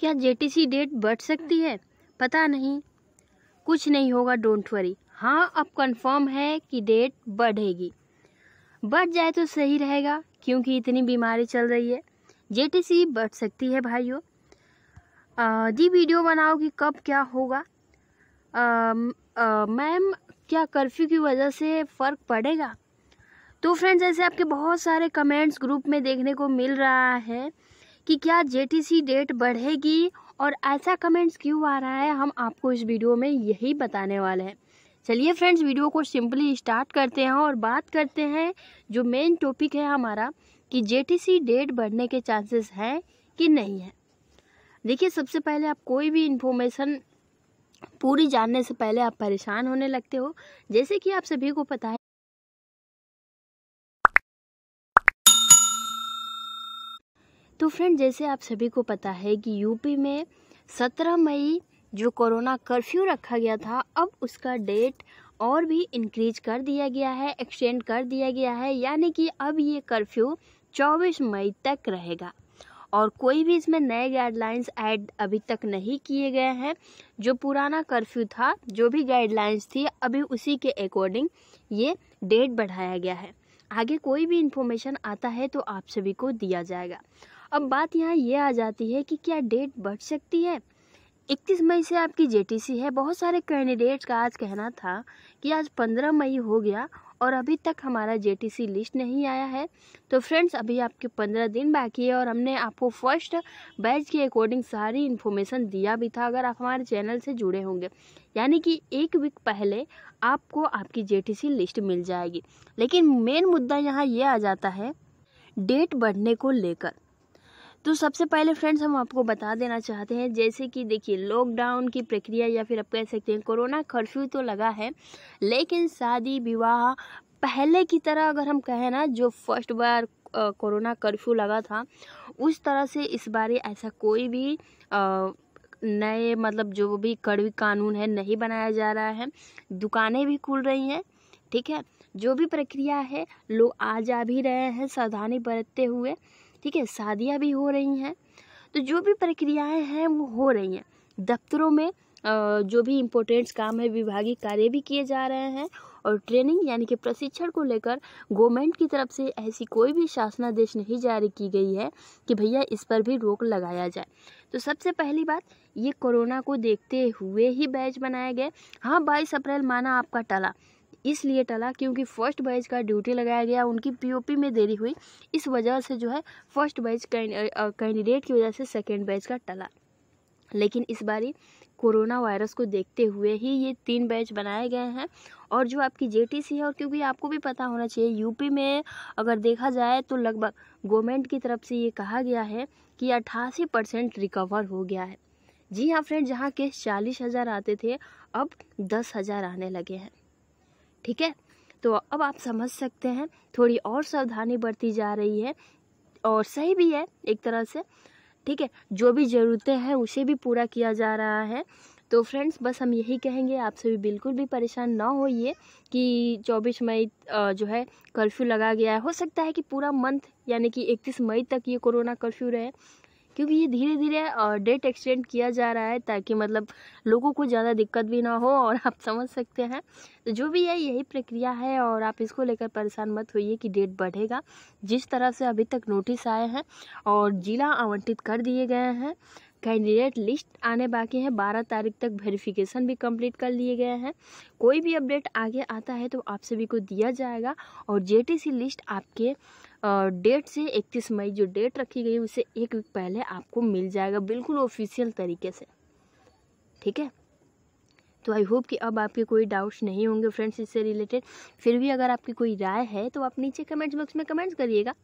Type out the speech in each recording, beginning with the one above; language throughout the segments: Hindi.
क्या जेटीसी डेट बढ़ सकती है पता नहीं कुछ नहीं होगा डोंट वरी हाँ अब कंफर्म है कि डेट बढ़ेगी बढ़ जाए तो सही रहेगा क्योंकि इतनी बीमारी चल रही है जेटीसी बढ़ सकती है भाइयों जी वीडियो बनाओ कि कब क्या होगा मैम क्या कर्फ्यू की वजह से फ़र्क पड़ेगा तो फ्रेंड्स ऐसे आपके बहुत सारे कमेंट्स ग्रुप में देखने को मिल रहा है कि क्या जेटीसी डेट बढ़ेगी और ऐसा कमेंट्स क्यों आ रहा है हम आपको इस वीडियो में यही बताने वाले हैं चलिए फ्रेंड्स वीडियो को सिंपली स्टार्ट करते हैं और बात करते हैं जो मेन टॉपिक है हमारा कि जेटीसी डेट बढ़ने के चांसेस हैं कि नहीं है देखिए सबसे पहले आप कोई भी इन्फॉर्मेशन पूरी जानने से पहले आप परेशान होने लगते हो जैसे कि आप सभी को पता है तो फ्रेंड जैसे आप सभी को पता है कि यूपी में सत्रह मई जो कोरोना कर्फ्यू रखा गया था अब उसका डेट और भी इंक्रीज कर दिया गया है एक्सटेंड कर दिया गया है यानी कि अब ये कर्फ्यू 24 मई तक रहेगा और कोई भी इसमें नए गाइडलाइंस ऐड अभी तक नहीं किए गए हैं जो पुराना कर्फ्यू था जो भी गाइडलाइंस थी अभी उसी के अकॉर्डिंग ये डेट बढ़ाया गया है आगे कोई भी इन्फॉर्मेशन आता है तो आप सभी को दिया जाएगा अब बात यहाँ ये यह आ जाती है कि क्या डेट बढ़ सकती है इकतीस मई से आपकी जेटीसी है बहुत सारे कैंडिडेट्स का आज कहना था कि आज पंद्रह मई हो गया और अभी तक हमारा जेटीसी लिस्ट नहीं आया है तो फ्रेंड्स अभी आपके पंद्रह दिन बाकी है और हमने आपको फर्स्ट बैच के अकॉर्डिंग सारी इन्फॉर्मेशन दिया भी था अगर आप हमारे चैनल से जुड़े होंगे यानी कि एक वीक पहले आपको आपकी जेटीसी लिस्ट मिल जाएगी लेकिन मेन मुद्दा यहाँ ये यह आ जाता है डेट बढ़ने को लेकर तो सबसे पहले फ्रेंड्स हम आपको बता देना चाहते हैं जैसे कि देखिए लॉकडाउन की प्रक्रिया या फिर आप कह सकते हैं कोरोना कर्फ्यू तो लगा है लेकिन शादी विवाह पहले की तरह अगर हम कहें ना जो फर्स्ट बार कोरोना कर्फ्यू लगा था उस तरह से इस बार ऐसा कोई भी आ, नए मतलब जो भी कड़वी कानून है नहीं बनाया जा रहा है दुकानें भी खुल रही हैं ठीक है जो भी प्रक्रिया है लोग आ जा भी रहे हैं सावधानी बरतते हुए ठीक है शादियाँ भी हो रही हैं तो जो भी प्रक्रियाएँ हैं वो हो रही हैं दफ्तरों में जो भी इम्पोर्टेंट काम है विभागीय कार्य भी किए जा रहे हैं और ट्रेनिंग यानी कि प्रशिक्षण को लेकर गवर्नमेंट की तरफ से ऐसी कोई भी शासनादेश नहीं जारी की गई है कि भैया इस पर भी रोक लगाया जाए तो सबसे पहली बात ये कोरोना को देखते हुए ही बैच बनाया गया हाँ बाईस अप्रैल माना आपका टला इसलिए टला क्योंकि फर्स्ट बैच का ड्यूटी लगाया गया उनकी पीओपी में देरी हुई इस वजह से जो है फर्स्ट बैच कैंडिडेट की वजह से सेकेंड बैच का टला लेकिन इस बारी कोरोना वायरस को देखते हुए ही ये तीन बैच बनाए गए हैं और जो आपकी जेटीसी है और क्योंकि आपको भी पता होना चाहिए यूपी में अगर देखा जाए तो लगभग गवर्नमेंट की तरफ से ये कहा गया है कि अट्ठासी परसेंट रिकवर हो गया है जी हाँ फ्रेंड जहाँ केस चालीस हज़ार आते थे अब दस हज़ार आने लगे हैं ठीक है तो अब आप समझ सकते हैं थोड़ी और सावधानी बरती जा रही है और सही भी है एक तरह से ठीक है जो भी ज़रूरतें हैं उसे भी पूरा किया जा रहा है तो फ्रेंड्स बस हम यही कहेंगे आप सभी बिल्कुल भी परेशान ना होइए कि 24 मई जो है कर्फ्यू लगा गया है हो सकता है कि पूरा मंथ यानी कि 31 मई तक ये कोरोना कर्फ्यू रहे क्योंकि ये धीरे धीरे डेट एक्सटेंड किया जा रहा है ताकि मतलब लोगों को ज़्यादा दिक्कत भी ना हो और आप समझ सकते हैं तो जो भी है यही प्रक्रिया है और आप इसको लेकर परेशान मत होइए कि डेट बढ़ेगा जिस तरह से अभी तक नोटिस आए हैं और ज़िला आवंटित कर दिए गए हैं कैंडिडेट लिस्ट आने बाकी है बारह तारीख तक वेरिफिकेशन भी कंप्लीट कर लिए गए हैं कोई भी अपडेट आगे आता है तो आप सभी को दिया जाएगा और जेटीसी लिस्ट आपके डेट से 31 मई जो डेट रखी गई उसे एक वीक पहले आपको मिल जाएगा बिल्कुल ऑफिशियल तरीके से ठीक है तो आई होप कि अब आपके कोई डाउट्स नहीं होंगे फ्रेंड्स इससे रिलेटेड फिर भी अगर आपकी कोई राय है तो आप नीचे कमेंट्स बॉक्स में कमेंट्स करिएगा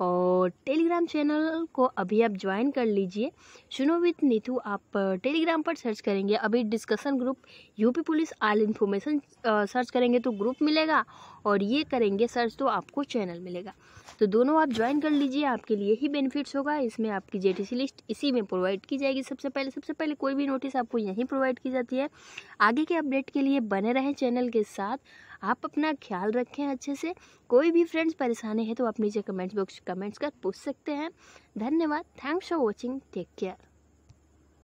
और टेलीग्राम चैनल को अभी आप ज्वाइन कर लीजिए सुनो विद नीथू आप टेलीग्राम पर सर्च करेंगे अभी discussion group UP police all information search करेंगे तो ग्रुप मिलेगा और ये करेंगे सर्च तो आपको चैनल मिलेगा तो दोनों आप ज्वाइन कर लीजिए आपके लिए ही बेनिफिट्स होगा इसमें आपकी जे लिस्ट इसी में प्रोवाइड की जाएगी सबसे पहले सबसे पहले कोई भी नोटिस आपको यहीं प्रोवाइड की जाती है आगे के अपडेट के लिए बने रहें चैनल के साथ आप अपना ख्याल रखें अच्छे से कोई भी फ्रेंड्स परेशानी है तो आप नीचे कमेंट्स बॉक्स कमेंट्स कर पूछ सकते हैं धन्यवाद thanks for watching take care